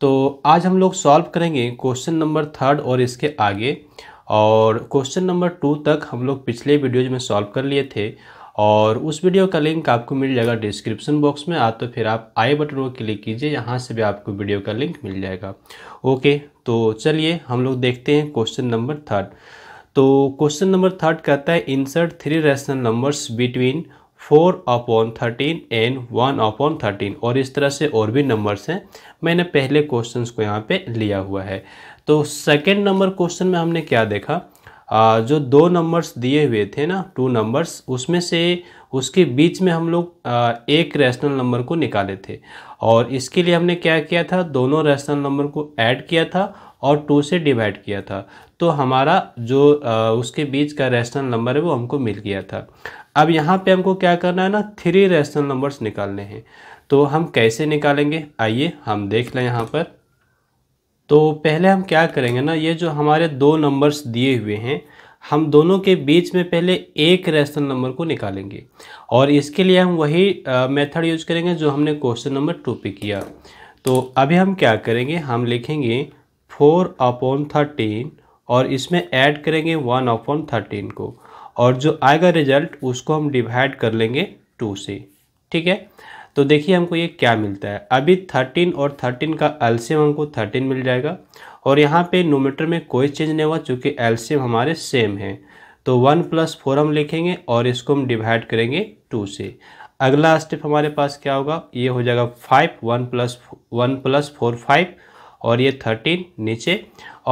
तो आज हम लोग सॉल्व करेंगे क्वेश्चन नंबर थर्ड और इसके आगे और क्वेश्चन नंबर टू तक हम लोग पिछले वीडियोज में सॉल्व कर लिए थे और उस वीडियो का लिंक आपको मिल जाएगा डिस्क्रिप्शन बॉक्स में आ तो फिर आप आई बटन को क्लिक कीजिए यहाँ से भी आपको वीडियो का लिंक मिल जाएगा ओके तो चलिए हम लोग देखते हैं क्वेश्चन नंबर थर्ड तो क्वेश्चन नंबर थर्ड कहता है insert three rational numbers between four upon thirteen and one upon thirteen और इस तरह से और भी नंबर्स हैं मैंने पहले क्वेश्चंस को यहाँ पे लिया हुआ है तो सेकंड नंबर क्वेश्चन में हमने क्या देखा आ, जो दो नंबर्स दिए हुए थे ना टू नंबर्स उसमें से उसके बीच में हम लोग एक रैशनल नंबर को निकाले थे और इसके लिए हमने क्या किया था दोनों रैशनल नंबर को ऐड किया था और टू से डिवाइड किया था तो हमारा जो आ, उसके बीच का रैशनल नंबर है वो हमको मिल गया था अब यहाँ पे हमको क्या करना है ना थ्री रेशनल नंबर्स निकालने हैं तो हम कैसे निकालेंगे आइए हम देख लें यहाँ पर तो पहले हम क्या करेंगे ना ये जो हमारे दो नंबर्स दिए हुए हैं हम दोनों के बीच में पहले एक रेशनल नंबर को निकालेंगे और इसके लिए हम वही मेथड यूज करेंगे जो हमने क्वेश्चन नंबर टू पे किया तो अभी हम क्या करेंगे हम लिखेंगे फोर अपॉन थर्टीन और इसमें ऐड करेंगे वन अपॉन थर्टीन को और जो आएगा रिजल्ट उसको हम डिवाइड कर लेंगे टू से ठीक है तो देखिए हमको ये क्या मिलता है अभी थर्टीन और थर्टीन का एल्शियम हमको थर्टीन मिल जाएगा और यहाँ पे नोमीटर में कोई चेंज नहीं हुआ चूँकि एल्शियम हमारे सेम है तो वन प्लस फोर हम लिखेंगे और इसको हम डिवाइड करेंगे टू से अगला स्टेप हमारे पास क्या होगा ये हो जाएगा five one plus one plus four five और ये थर्टीन नीचे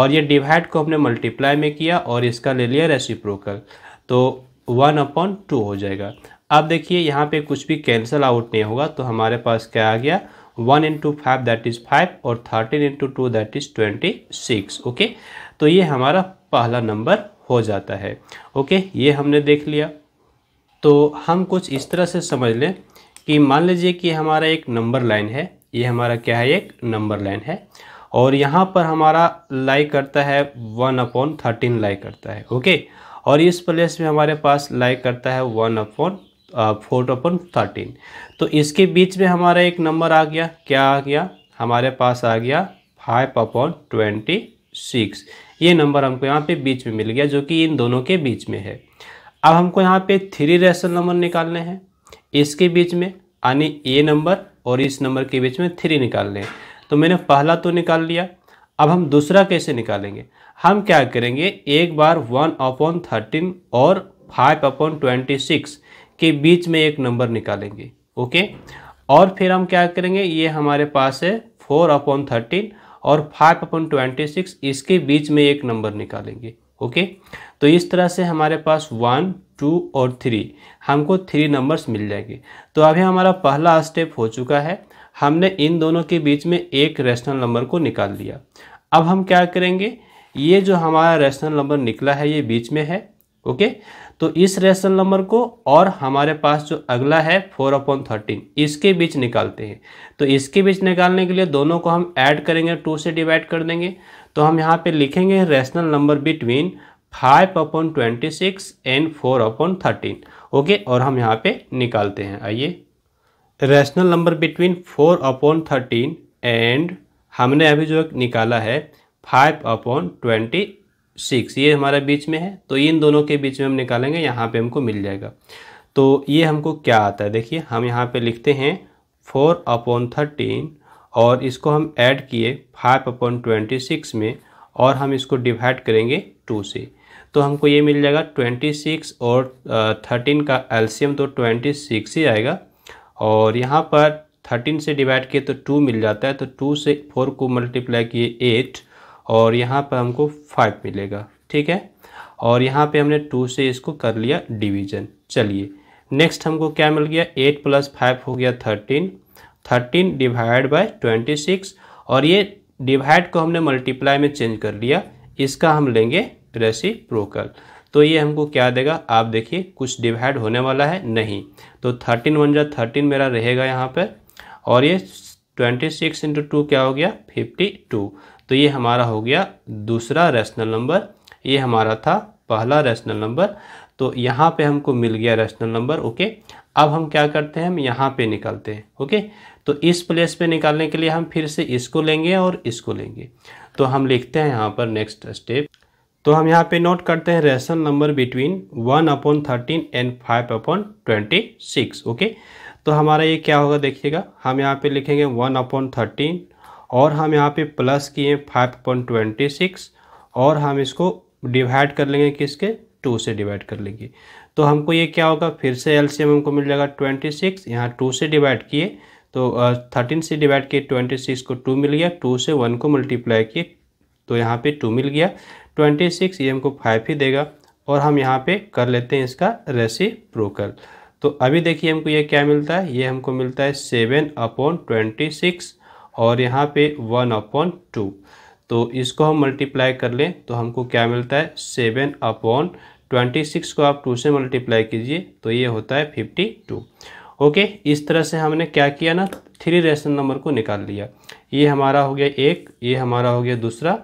और ये डिवाइड को हमने मल्टीप्लाई में किया और इसका ले लिया रेसिप्रोकल तो वन अपॉन टू हो जाएगा अब देखिए यहाँ पे कुछ भी कैंसिल आउट नहीं होगा तो हमारे पास क्या आ गया one into five that is five और thirteen into two that is twenty six okay तो ये हमारा पहला नंबर हो जाता है ओके okay? ये हमने देख लिया तो हम कुछ इस तरह से समझ लें कि मान लीजिए कि हमारा एक नंबर लाइन है ये हमारा क्या है एक नंबर लाइन है और यहाँ पर हमारा लाई करता है वन अपॉन थर्टीन लाई करता है ओके okay? और इस प्लेस में हमारे पास लाइक करता है one upon four upon thirteen तो इसके बीच में हमारा एक नंबर आ गया क्या आ गया हमारे पास आ गया फाइव अपॉन ट्वेंटी सिक्स ये नंबर हमको यहाँ पे बीच में मिल गया जो कि इन दोनों के बीच में है अब हमको यहाँ पे थ्री रेशनल नंबर निकालने हैं इसके बीच में यानी ये नंबर और इस नंबर के बीच में थ्री निकालने हैं तो मैंने पहला तो निकाल लिया अब हम दूसरा कैसे निकालेंगे हम क्या करेंगे एक बार वन अपॉन थर्टीन और फाइव अपॉन ट्वेंटी सिक्स के बीच में एक नंबर निकालेंगे ओके और फिर हम क्या करेंगे ये हमारे पास है फोर अपॉन थर्टीन और फाइव अपॉन ट्वेंटी सिक्स इसके बीच में एक नंबर निकालेंगे ओके तो इस तरह से हमारे पास वन टू और थ्री हमको थ्री नंबर्स मिल जाएंगे तो अभी हमारा पहला स्टेप हो चुका है हमने इन दोनों के बीच में एक रेशनल नंबर को निकाल लिया अब हम क्या करेंगे ये जो हमारा रेशनल नंबर निकला है ये बीच में है ओके तो इस रेशनल नंबर को और हमारे पास जो अगला है फोर अपॉन थर्टीन इसके बीच निकालते हैं तो इसके बीच निकालने के लिए दोनों को हम ऐड करेंगे टू से डिवाइड कर देंगे तो हम यहाँ पे लिखेंगे rational number between five upon twenty six and four upon thirteen okay और हम यहाँ पे निकालते हैं आइए rational number between four upon thirteen and हमने अभी जो निकाला है फाइव अपॉन ट्वेंटी सिक्स ये हमारे बीच में है तो इन दोनों के बीच में हम निकालेंगे यहाँ पे हमको मिल जाएगा तो ये हमको क्या आता है देखिए हम यहाँ पे लिखते हैं फोर अपॉन थर्टीन और इसको हम ऐड किए फाइव अपॉन ट्वेंटी सिक्स में और हम इसको डिवाइड करेंगे टू से तो हमको ये मिल जाएगा ट्वेंटी सिक्स और थर्टीन का एल्शियम तो ट्वेंटी सिक्स ही आएगा और यहाँ पर थर्टीन से डिवाइड किए तो टू मिल जाता है तो टू से फोर को मल्टीप्लाई किए एट और यहाँ पर हमको फाइव मिलेगा ठीक है और यहाँ पे हमने टू से इसको कर लिया डिवीजन चलिए नेक्स्ट हमको क्या मिल गया एट प्लस फाइव हो गया thirteen thirteen divide by twenty six और ये डिवाइड को हमने मल्टीप्लाई में चेंज कर लिया इसका हम लेंगे रेसिप्रोकल तो ये हमको क्या देगा आप देखिए कुछ डिवाइड होने वाला है नहीं तो थर्टीन वन जा थर्टीन मेरा रहेगा यहाँ पर और ये ट्वेंटी सिक्स इंटू टू क्या हो गया फिफ्टी टू तो ये हमारा हो गया दूसरा रेशनल नंबर ये हमारा था पहला रेशनल नंबर तो यहाँ पे हमको मिल गया रेशनल नंबर ओके अब हम क्या करते हैं हम यहाँ पे निकालते हैं ओके तो इस प्लेस पे निकालने के लिए हम फिर से इसको लेंगे और इसको लेंगे तो हम लिखते हैं यहाँ पर नेक्स्ट स्टेप तो हम यहाँ पे नोट करते हैं rational number between one upon thirteen and five upon twenty six okay तो हमारा ये क्या होगा देखिएगा हम यहाँ पे लिखेंगे वन अपॉन थर्टीन और हम यहाँ पे प्लस किए फाइव अपॉन ट्वेंटी सिक्स और हम इसको डिवाइड कर लेंगे किसके टू से डिवाइड कर लेंगे तो हमको ये क्या होगा फिर से एल हमको मिल जाएगा ट्वेंटी सिक्स यहाँ टू से डिवाइड किए तो थर्टीन से डिवाइड किए ट्वेंटी सिक्स को टू मिल गया टू से वन को मल्टीप्लाई किए तो यहाँ पे टू मिल गया ट्वेंटी सिक्स ये हमको फाइव ही देगा और हम यहाँ पे कर लेते हैं इसका रेसी प्रोकल तो अभी देखिए हमको ये क्या मिलता है ये हमको मिलता है सेवन अपॉन ट्वेंटी सिक्स और यहाँ पे वन अपॉन टू तो इसको हम मल्टीप्लाई कर लें तो हमको क्या मिलता है सेवन अपॉन ट्वेंटी सिक्स को आप टू से मल्टीप्लाई कीजिए तो ये होता है फिफ्टी टू ओके इस तरह से हमने क्या किया ना थ्री रेशनल नंबर को निकाल लिया ये हमारा हो गया एक ये हमारा हो गया दूसरा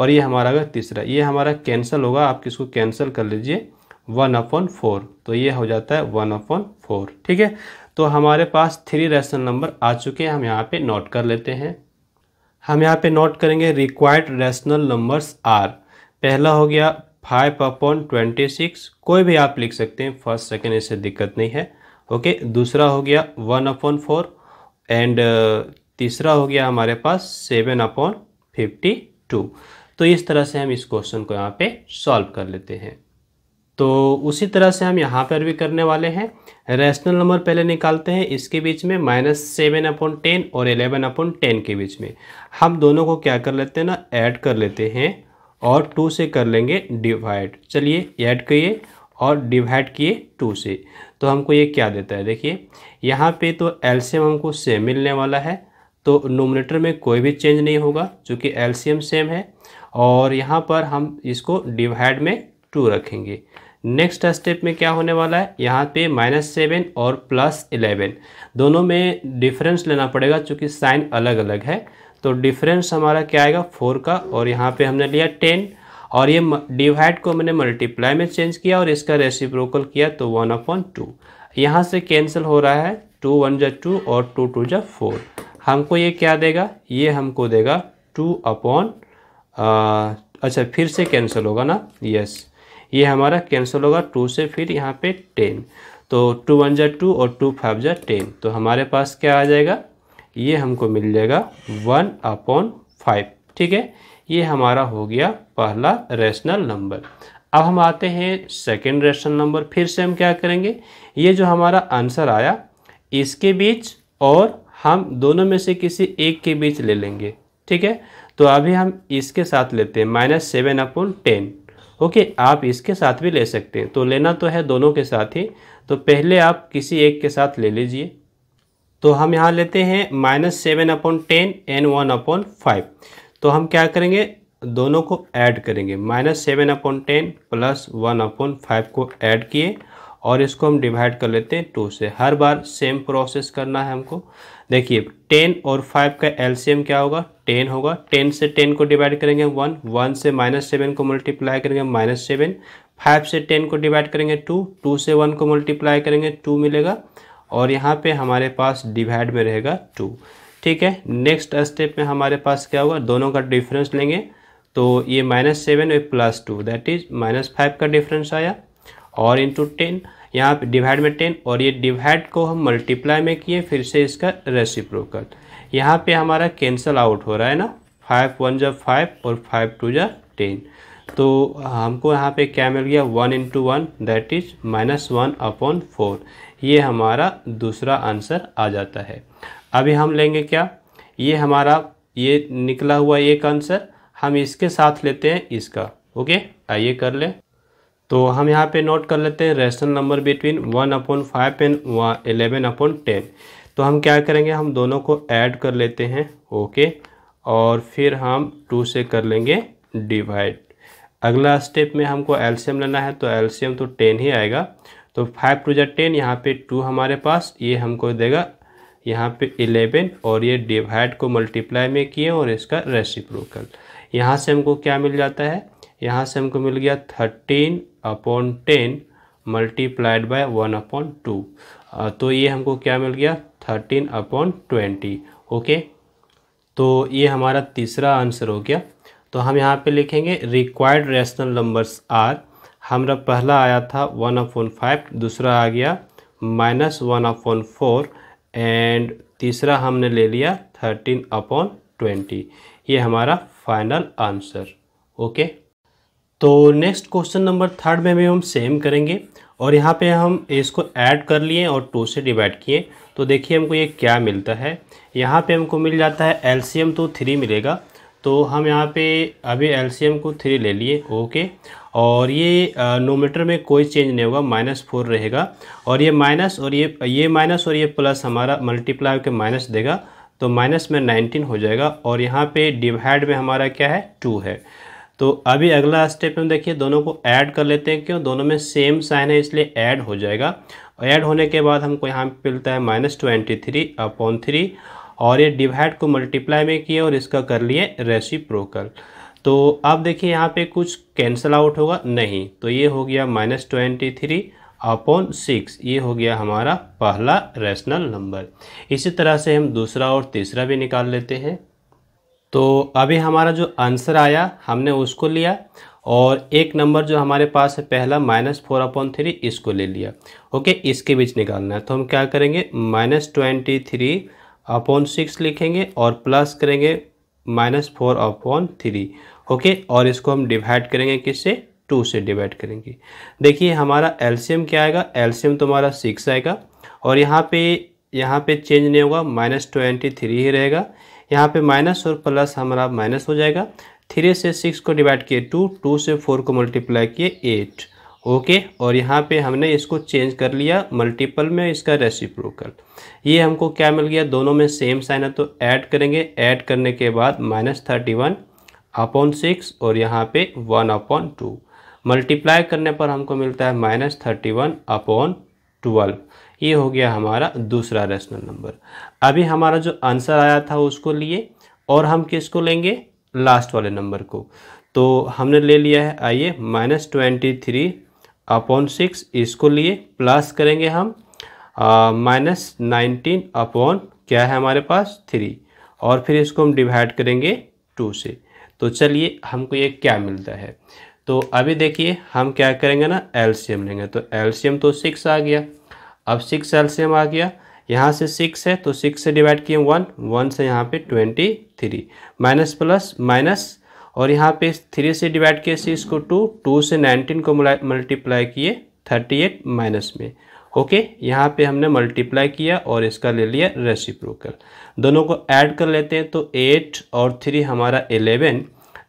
और ये हमारा अगर तीसरा ये हमारा कैंसिल होगा आप किसको कैंसिल कर लीजिए वन अपॉन फोर तो ये हो जाता है वन अपॉन फोर ठीक है तो हमारे पास थ्री रेशनल नंबर आ चुके हैं हम यहाँ पे नोट कर लेते हैं हम यहाँ पे नोट करेंगे रिक्वायर्ड रेशनल नंबर्स आर पहला हो गया फाइव अपॉन ट्वेंटी सिक्स कोई भी आप लिख सकते हैं फर्स्ट सेकेंड इससे दिक्कत नहीं है ओके दूसरा हो गया वन अपॉन फोर एंड तीसरा हो गया हमारे पास सेवन अपॉन फिफ्टी टू तो इस तरह से हम इस क्वेश्चन को यहाँ पे सॉल्व कर लेते हैं तो उसी तरह से हम यहाँ पर भी करने वाले हैं रैशनल नंबर पहले निकालते हैं इसके बीच में माइनस सेवन अपॉन टेन और एलेवन अपॉन टेन के बीच में हम दोनों को क्या कर लेते हैं ना ऐड कर लेते हैं और टू से कर लेंगे डिवाइड चलिए ऐड करिए और डिवाइड किए टू से तो हमको ये क्या देता है देखिए यहाँ पे तो एल्शियम हमको सेम मिलने वाला है तो नोमिनेटर में कोई भी चेंज नहीं होगा चूँकि एल्शियम सेम है और यहाँ पर हम इसको डिवाइड में टू रखेंगे नेक्स्ट स्टेप में क्या होने वाला है यहाँ पे माइनस सेवन और प्लस इलेवन दोनों में डिफरेंस लेना पड़ेगा क्योंकि साइन अलग अलग है तो डिफरेंस हमारा क्या आएगा फोर का और यहाँ पे हमने लिया टेन और ये डिवाइड को मैंने मल्टीप्लाई में चेंज किया और इसका रेसिप्रोकल किया तो वन अपॉन टू यहाँ से कैंसिल हो रहा है टू वन जा टू और टू टू जा फोर हमको ये क्या देगा ये हमको देगा टू अपॉन अच्छा फिर से कैंसिल होगा ना यस ये हमारा कैंसिल होगा टू से फिर यहाँ पे टेन तो टू वन जै टू और टू फाइव जै टेन तो हमारे पास क्या आ जाएगा ये हमको मिल जाएगा वन अपॉन फाइव ठीक है ये हमारा हो गया पहला रेशनल नंबर अब हम आते हैं सेकेंड रेशनल नंबर फिर से हम क्या करेंगे ये जो हमारा आंसर आया इसके बीच और हम दोनों में से किसी एक के बीच ले लेंगे ठीक है तो अभी हम इसके साथ लेते हैं minus seven upon ten okay आप इसके साथ भी ले सकते हैं तो लेना तो है दोनों के साथ ही तो पहले आप किसी एक के साथ ले लीजिए तो हम यहाँ लेते हैं minus seven upon ten and one upon five तो हम क्या करेंगे दोनों को ऐड करेंगे minus seven upon ten plus one upon five को ऐड किए और इसको हम डिवाइड कर लेते हैं टू से हर बार सेम प्रोसेस करना है हमको देखिए टेन और फाइव का एलसीएम क्या होगा टेन होगा टेन से टेन को डिवाइड करेंगे वन वन से माइनस सेवन को मल्टीप्लाई करेंगे माइनस सेवन फाइव से टेन को डिवाइड करेंगे टू टू से वन को मल्टीप्लाई करेंगे टू मिलेगा और यहाँ पे हमारे पास डिवाइड में रहेगा टू ठीक है नेक्स्ट स्टेप में हमारे पास क्या होगा दोनों का डिफरेंस लेंगे तो ये माइनस सेवन और plus two that is minus five का डिफरेंस आया और इंटू टेन यहाँ पे डिवाइड में टेन और ये डिवाइड को हम मल्टीप्लाई में किए फिर से इसका रेसिप्रोकल यहाँ पे हमारा कैंसल आउट हो रहा है ना फाइव वन जब फाइव और फाइव टू जब टेन तो हमको यहाँ पे क्या मिल गया one into one that is minus one upon four ये हमारा दूसरा आंसर आ जाता है अभी हम लेंगे क्या ये हमारा ये निकला हुआ एक आंसर हम इसके साथ लेते हैं इसका ओके आइए कर लें तो हम यहाँ पे नोट कर लेते हैं rational number between one upon five and eleven upon ten तो हम क्या करेंगे हम दोनों को ऐड कर लेते हैं ओके और फिर हम टू से कर लेंगे डिवाइड अगला स्टेप में हमको एल्शियम लेना है तो एल्शियम तो टेन ही आएगा तो फाइव टू जै टेन यहाँ पे टू हमारे पास ये हमको देगा यहाँ पे इलेवन और ये डिवाइड को मल्टीप्लाई में किए और इसका रेसिप्रोकल यहाँ से हमको क्या मिल जाता है यहाँ से हमको मिल गया thirteen upon ten multiplied by one upon two तो ये हमको क्या मिल गया थर्टीन अपॉन ट्वेंटी ओके तो ये हमारा तीसरा आंसर हो गया तो हम यहाँ पे लिखेंगे रिक्वायर्ड रेशनल नंबर्स आर हमारा पहला आया था वन अपॉन फाइव दूसरा आ गया minus one upon four and तीसरा हमने ले लिया थर्टीन अपॉन ट्वेंटी ये हमारा फाइनल आंसर ओके तो नेक्स्ट क्वेश्चन नंबर थर्ड में भी हम सेम करेंगे और यहाँ पे हम इसको ऐड कर लिए और टू से डिवाइड किए तो देखिए हमको ये क्या मिलता है यहाँ पे हमको मिल जाता है एलसीएम तो थ्री मिलेगा तो हम यहाँ पे अभी एलसीएम को थ्री ले लिए ओके और ये नोमीटर में कोई चेंज नहीं होगा माइनस फोर रहेगा और ये माइनस और ये ये माइनस और ये प्लस हमारा मल्टीप्लाई के माइनस देगा तो माइनस में नाइनटीन हो जाएगा और यहाँ पे डिवाइड में हमारा क्या है टू है तो अभी अगला स्टेप में देखिए दोनों को ऐड कर लेते हैं क्यों दोनों में सेम साइन है इसलिए ऐड हो जाएगा ऐड होने के बाद हमको यहाँ पे मिलता है minus twenty three upon three और ये डिवाइड को मल्टीप्लाई में किए और इसका कर लिए रेसी प्रोकल तो अब देखिए यहाँ पे कुछ कैंसिल आउट होगा नहीं तो ये हो गया minus twenty three upon six ये हो गया हमारा पहला रेशनल नंबर इसी तरह से हम दूसरा और तीसरा भी निकाल लेते हैं तो अभी हमारा जो आंसर आया हमने उसको लिया और एक नंबर जो हमारे पास है पहला माइनस फोर अपॉन थ्री इसको ले लिया ओके इसके बीच निकालना है तो हम क्या करेंगे minus twenty three upon six लिखेंगे और प्लस करेंगे minus four upon three okay और इसको हम डिवाइड करेंगे किससे टू से डिवाइड करेंगे देखिए हमारा एल्शियम क्या आएगा एल्शियम तुम्हारा सिक्स आएगा और यहाँ पे यहाँ पे चेंज नहीं होगा माइनस ट्वेंटी थ्री ही रहेगा यहाँ पे माइनस और प्लस हमारा माइनस हो जाएगा थ्री से सिक्स को डिवाइड किए टू टू से फोर को मल्टीप्लाई किए एट ओके और यहाँ पे हमने इसको चेंज कर लिया मल्टीपल में इसका रेसिप्रोकल ये हमको क्या मिल गया दोनों में सेम साइन है तो ऐड करेंगे ऐड करने के बाद minus thirty one upon six और यहाँ पे वन अपॉन टू मल्टीप्लाई करने पर हमको मिलता है minus thirty one upon twelve ये हो गया हमारा दूसरा रेशनल नंबर अभी हमारा जो आंसर आया था उसको लिए और हम किसको लेंगे लास्ट वाले नंबर को तो हमने ले लिया है आइए minus twenty three upon six इसको लिए प्लस करेंगे हम माइनस नाइनटीन अपॉन क्या है हमारे पास थ्री और फिर इसको हम डिवाइड करेंगे टू से तो चलिए हमको ये क्या मिलता है तो अभी देखिए हम क्या करेंगे ना एल्शियम लेंगे तो एल्शियम तो सिक्स आ गया अब सिक्स एल्शियम आ गया यहाँ से सिक्स है तो सिक्स से डिवाइड किए वन वन से यहाँ पे twenty three minus plus minus और यहाँ पे थ्री से डिवाइड किए सिक्स को टू टू से नाइनटीन को मल्टीप्लाई किए थर्टी एट माइनस में ओके यहाँ पे हमने मल्टीप्लाई किया और इसका ले लिया रेसिप्रोकल दोनों को ऐड कर लेते हैं तो एट और थ्री हमारा एलेवन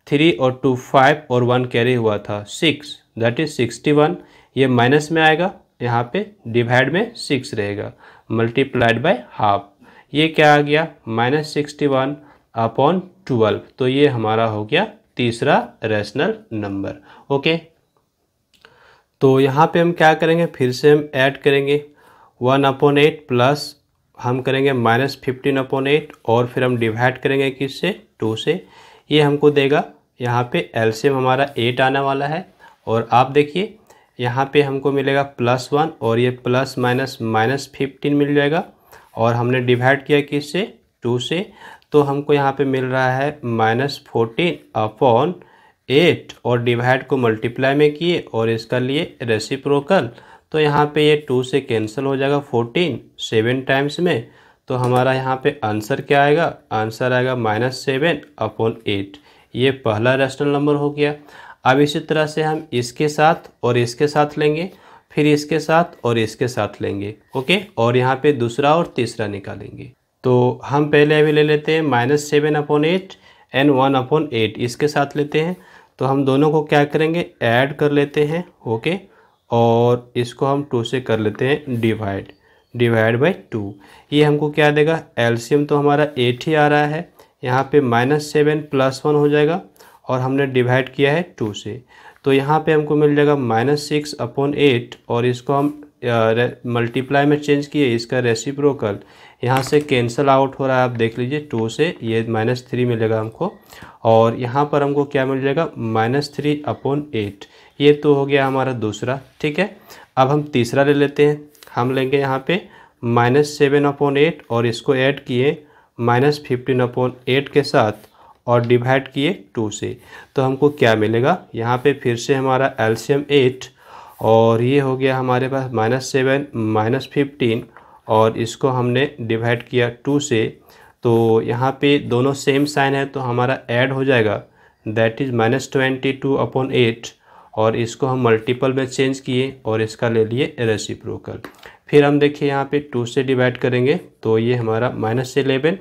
थ्री और टू फाइव और वन कैरी हुआ था six that is sixty one ये माइनस में आएगा यहाँ पे डिवाइड में सिक्स रहेगा मल्टीप्लाइड बाय हाफ ये क्या आ गया minus sixty one upon twelve तो ये हमारा हो गया तीसरा रेशनल नंबर ओके तो यहाँ पे हम क्या करेंगे फिर से हम ऐड करेंगे वन अपॉन एट प्लस हम करेंगे माइनस फिफ्टीन अपॉन एट और फिर हम डिवाइड करेंगे किससे टू से ये हमको देगा यहाँ पे एल्शियम हमारा एट आने वाला है और आप देखिए यहाँ पे हमको मिलेगा प्लस वन और ये प्लस माइनस माइनस फिफ्टीन मिल जाएगा और हमने डिवाइड किया किस से टू से तो हमको यहाँ पे मिल रहा है माइनस फोर्टीन अपॉन एट और डिवाइड को मल्टीप्लाई में किए और इसका लिए रेसिप्रोकल तो यहाँ पे ये टू से कैंसिल हो जाएगा फोर्टीन सेवन टाइम्स में तो हमारा यहाँ पे आंसर क्या आएगा आंसर आएगा माइनस सेवन अपॉन एट ये पहला रेशनल नंबर हो गया अब इसी तरह से हम इसके साथ और इसके साथ लेंगे फिर इसके साथ और इसके साथ लेंगे ओके और यहाँ पे दूसरा और तीसरा निकालेंगे तो हम पहले अभी ले लेते हैं minus seven upon eight and one upon eight इसके साथ लेते हैं तो हम दोनों को क्या करेंगे ऐड कर लेते हैं ओके और इसको हम टू से कर लेते हैं डिवाइड डिवाइड बाई टू ये हमको क्या देगा एल्शियम तो हमारा एट ही आ रहा है यहाँ पे माइनस सेवन प्लस वन हो जाएगा और हमने डिवाइड किया है टू से तो यहाँ पे हमको मिल जाएगा माइनस सिक्स अपॉन एट और इसको हम मल्टीप्लाई में चेंज किए इसका रेसिप्रोकल यहाँ से कैंसिल आउट हो रहा है आप देख लीजिए टू से ये माइनस थ्री मिलेगा हमको और यहाँ पर हमको क्या मिल जाएगा माइनस थ्री अपॉन एट ये तो हो गया हमारा दूसरा ठीक है अब हम तीसरा ले लेते हैं हम लेंगे यहाँ पे माइनस सेवन अपॉन एट और इसको ऐड किए माइनस फिफ्टीन अपॉन एट के साथ और डिवाइड किए टू से तो हमको क्या मिलेगा यहाँ पे फिर से हमारा एल्शियम एट और ये हो गया हमारे पास माइनस सेवन माइनस फिफ्टीन और इसको हमने डिवाइड किया टू से तो यहाँ पे दोनों सेम साइन है तो हमारा ऐड हो जाएगा that is minus twenty two upon eight और इसको हम मल्टीपल में चेंज किए और इसका ले लिए रेसिप्रोकल फिर हम देखिए यहाँ पे टू से डिवाइड करेंगे तो ये हमारा माइनस इलेवन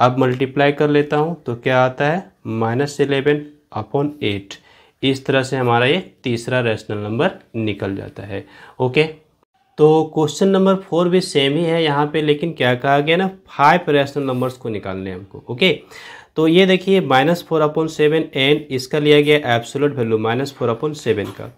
अब मल्टीप्लाई कर लेता हूँ तो क्या आता है माइनस इलेवन अपॉन एट इस तरह से हमारा ये तीसरा रेशनल नंबर निकल जाता है ओके तो क्वेश्चन नंबर फोर भी सेम ही है यहाँ पे लेकिन क्या कहा गया ना फाइव रेशनल नंबर्स को निकालने हमको ओके तो ये देखिए minus four upon seven and इसका लिया गया absolute value minus four upon seven का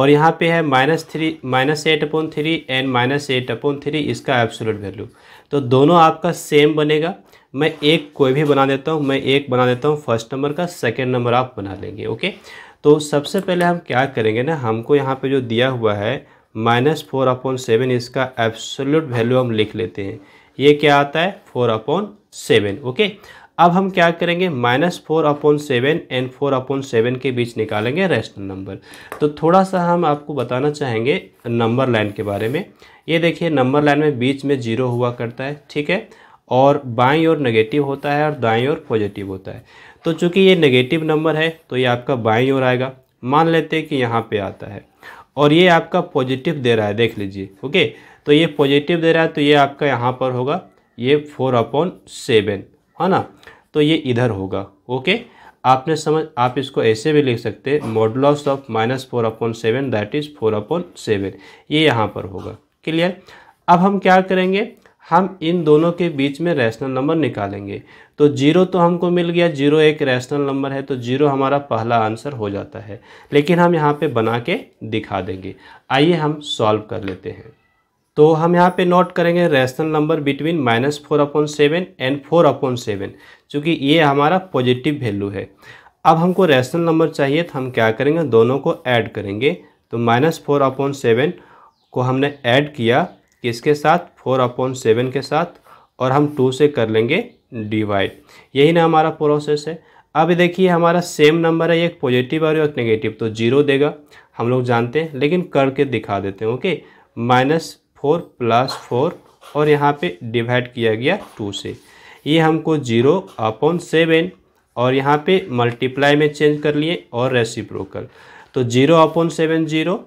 और यहाँ पे है minus three minus eight upon three and minus eight upon three इसका एब्सोलूट वैल्यू तो दोनों आपका सेम बनेगा मैं एक कोई भी बना देता हूँ मैं एक बना देता हूँ फर्स्ट नंबर का सेकेंड नंबर आप बना लेंगे ओके तो सबसे पहले हम क्या करेंगे ना हमको यहाँ पर जो दिया हुआ है माइनस फोर अपॉन सेवन इसका एब्सोल्यूट वैल्यू हम लिख लेते हैं ये क्या आता है फोर अपॉन सेवन ओके अब हम क्या करेंगे minus four upon seven and four upon seven के बीच निकालेंगे रेशनल नंबर तो थोड़ा सा हम आपको बताना चाहेंगे नंबर लाइन के बारे में ये देखिए नंबर लाइन में बीच में जीरो हुआ करता है ठीक है और बाई और नेगेटिव होता है और दाई और पॉजिटिव होता है तो चूंकि ये नेगेटिव नंबर है तो ये आपका बाई और आएगा मान लेते हैं कि यहाँ पे आता है और ये आपका पॉजिटिव दे रहा है देख लीजिए ओके तो ये पॉजिटिव दे रहा है तो ये आपका यहाँ पर होगा ये फोर अपॉन सेवन है हाँ ना तो ये इधर होगा ओके आपने समझ आप इसको ऐसे भी लिख सकते हैं modulus of minus four upon seven that is four upon seven ये यहाँ पर होगा क्लियर अब हम क्या करेंगे हम इन दोनों के बीच में रैशनल नंबर निकालेंगे तो जीरो तो हमको मिल गया जीरो एक रैशनल नंबर है तो जीरो हमारा पहला आंसर हो जाता है लेकिन हम यहाँ पे बना के दिखा देंगे आइए हम सॉल्व कर लेते हैं तो हम यहाँ पे नोट करेंगे rational number between minus four upon seven and four upon seven चूँकि ये हमारा पॉजिटिव वैल्यू है अब हमको रैशनल नंबर चाहिए तो हम क्या करेंगे दोनों को ऐड करेंगे तो माइनस फोर अपॉन सेवन को हमने ऐड किया किसके साथ फोर अपॉन सेवन के साथ और हम टू से कर लेंगे डिवाइड यही ना हमारा प्रोसेस है अब देखिए हमारा सेम नंबर है एक पॉजिटिव और एक नेगेटिव तो जीरो देगा हम लोग जानते हैं लेकिन करके दिखा देते हैं okay minus four plus four और यहाँ पे डिवाइड किया गया टू से ये हमको जीरो अपॉन सेवन और यहाँ पे मल्टीप्लाई में चेंज कर लिए और रेसिप्रोकल तो जीरो अपॉन सेवन जीरो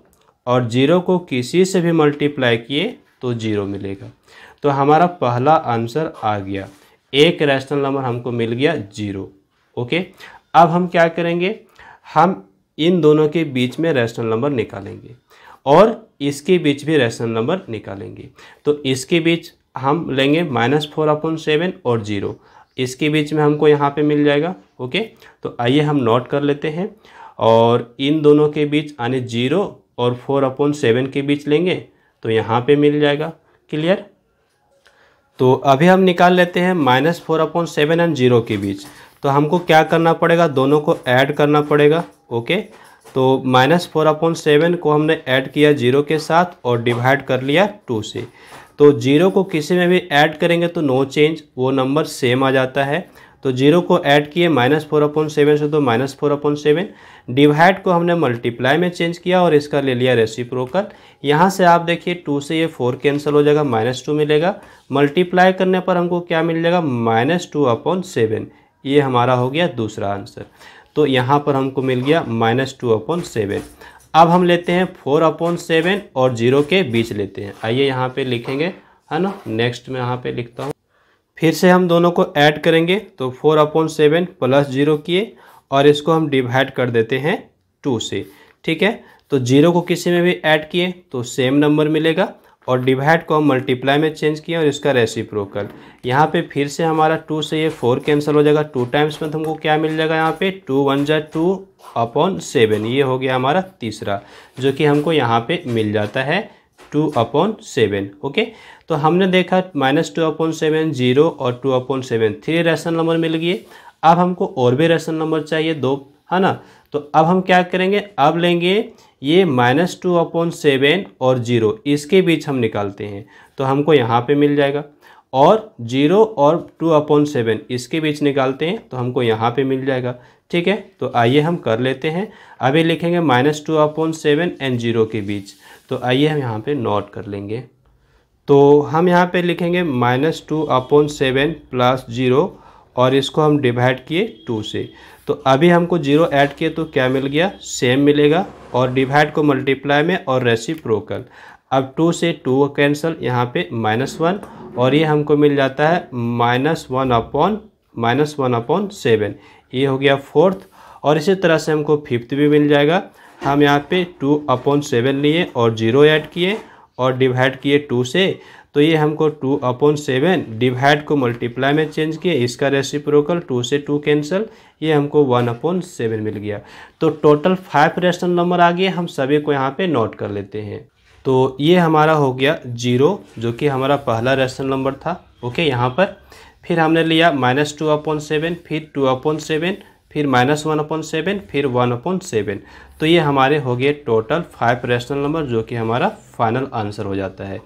और जीरो को किसी से भी मल्टीप्लाई किए तो जीरो मिलेगा तो हमारा पहला आंसर आ गया एक रैशनल नंबर हमको मिल गया जीरो ओके अब हम क्या करेंगे हम इन दोनों के बीच में रैशनल नंबर निकालेंगे और इसके बीच भी रेशनल नंबर निकालेंगे तो इसके बीच हम लेंगे माइनस फोर अपॉन सेवन और जीरो इसके बीच में हमको यहाँ पे मिल जाएगा ओके तो आइए हम नोट कर लेते हैं और इन दोनों के बीच आने जीरो और फोर अपॉन सेवन के बीच लेंगे तो यहाँ पे मिल जाएगा क्लियर तो अभी हम निकाल लेते हैं minus four upon seven and zero के बीच तो हमको क्या करना पड़ेगा दोनों को ऐड करना पड़ेगा ओके तो माइनस फोर अपॉन सेवन को हमने ऐड किया जीरो के साथ और डिवाइड कर लिया टू से तो जीरो को किसी में भी ऐड करेंगे तो नो चेंज वो नंबर सेम आ जाता है तो जीरो को ऐड किए माइनस फोर अपॉइंट सेवन से तो minus four upon seven divide को हमने मल्टीप्लाई में चेंज किया और इसका ले लिया रेसिप्रोकल यहाँ से आप देखिए टू से ये फोर कैंसिल हो जाएगा माइनस टू मिलेगा मल्टीप्लाई करने पर हमको क्या मिल जाएगा माइनस टू अपॉइंट सेवन ये हमारा हो गया दूसरा आंसर तो यहाँ पर हमको मिल गया माइनस टू अपॉन सेवन अब हम लेते हैं फोर अपॉन सेवन और जीरो के बीच लेते हैं आइए यहाँ पे लिखेंगे है ना नेक्स्ट में यहाँ पे लिखता हूँ फिर से हम दोनों को ऐड करेंगे तो four upon seven plus zero किए और इसको हम डिवाइड कर देते हैं टू से ठीक है तो जीरो को किसी में भी ऐड किए तो सेम नंबर मिलेगा और डिवाइड को हम मल्टीप्लाई में चेंज किए और इसका रेसिप्रोकल यहाँ पे फिर से हमारा टू से ये फोर कैंसिल हो जाएगा टू टाइम्स में तो हमको क्या मिल जाएगा यहाँ पे टू वन जै टू अपॉन सेवन ये हो गया हमारा तीसरा जो कि हमको यहाँ पे मिल जाता है टू अपॉन सेवन ओके तो हमने देखा minus two upon seven zero और two upon seven three rational number मिल गए अब हमको और भी रेशनल नंबर चाहिए दो है ना तो अब हम क्या करेंगे अब लेंगे ये माइनस टू अपॉन सेवन और जीरो इसके बीच हम निकालते हैं तो हमको यहाँ पे मिल जाएगा और जीरो और टू अपॉन सेवन इसके बीच निकालते हैं तो हमको यहाँ पे मिल जाएगा ठीक है तो आइए हम कर लेते हैं अभी लिखेंगे minus two upon seven and zero के बीच तो आइए हम यहाँ पे नोट कर लेंगे तो हम यहाँ पे लिखेंगे minus two upon seven plus zero और इसको हम डिवाइड किए टू से तो अभी हमको जीरो ऐड किए तो क्या मिल गया सेम मिलेगा और डिवाइड को मल्टीप्लाई में और रेसी प्रोकल अब टू से टू कैंसिल यहाँ पे माइनस वन और ये हमको मिल जाता है minus one upon minus one upon seven ये हो गया फोर्थ और इसी तरह से हमको फिफ्थ भी मिल जाएगा हम यहाँ पे टू अपॉन सेवन लिए और जीरो ऐड किए और डिवाइड किए टू से तो ये हमको टू अपॉन सेवन डिवाइड को मल्टीप्लाई में चेंज किए इसका रेसिप्रोकल टू से टू कैंसिल ये हमको वन अपॉन सेवन मिल गया तो टोटल फाइव रेशनल नंबर आ गए हम सभी को यहाँ पे नोट कर लेते हैं तो ये हमारा हो गया जीरो जो कि हमारा पहला रेशनल नंबर था ओके यहाँ पर फिर हमने लिया माइनस टू अपॉन सेवन फिर टू अपॉन सेवन फिर माइनस वन अपॉइंट सेवन फिर वन अपॉइंट सेवन तो ये हमारे हो गए टोटल फाइव रेशनल नंबर जो कि हमारा फाइनल आंसर हो जाता है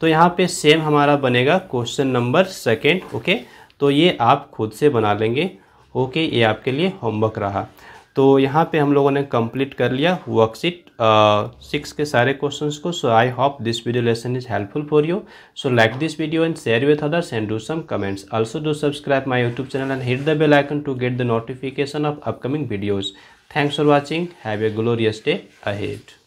तो यहाँ पे सेम हमारा बनेगा क्वेश्चन नंबर सेकेंड ओके तो ये आप खुद से बना लेंगे ओके ये आपके लिए होमवर्क रहा तो यहाँ पे हम लोगों ने कंप्लीट कर लिया वर्कशीट सिक्स के सारे क्वेश्चंस को so I hope this video lesson is helpful for you so like this video and share with others and do some comments also do subscribe my YouTube channel and hit the bell icon to get the notification of upcoming videos thanks for watching have a glorious day ahead